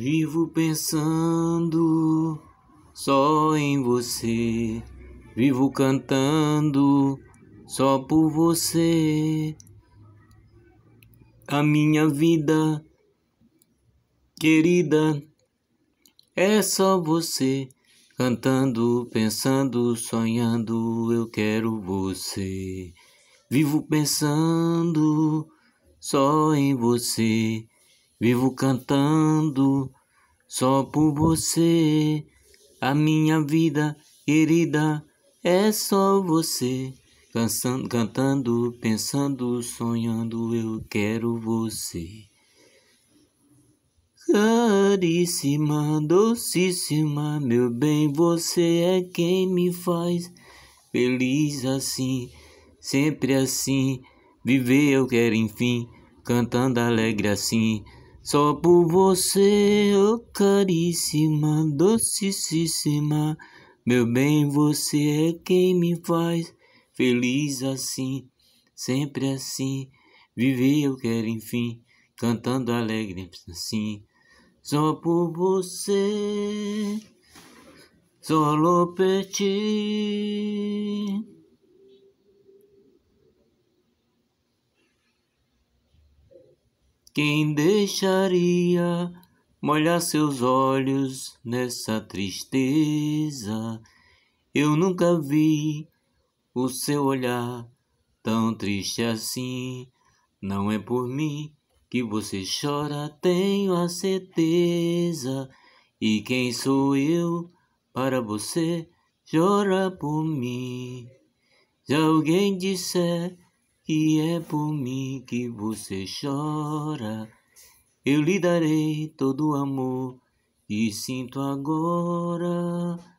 Vivo pensando só em você, vivo cantando só por você. A minha vida querida é só você. Cantando, pensando, sonhando, eu quero você. Vivo pensando só em você. Vivo cantando só por você. A minha vida querida é só você. Cansando, cantando, pensando, sonhando, eu quero você. Caríssima, docíssima, meu bem, você é quem me faz feliz assim, sempre assim. Viver eu quero, enfim, cantando alegre assim. Só por você, oh caríssima, docicíssima, meu bem, você é quem me faz feliz assim, sempre assim. Viver eu quero, enfim, cantando alegre assim. Só por você, solo per Quem deixaria molhar seus olhos nessa tristeza? Eu nunca vi o seu olhar tão triste assim. Não é por mim que você chora, tenho a certeza. E quem sou eu para você chorar por mim? Já alguém disser que é por mim que você chora. Eu lhe darei todo o amor e sinto agora.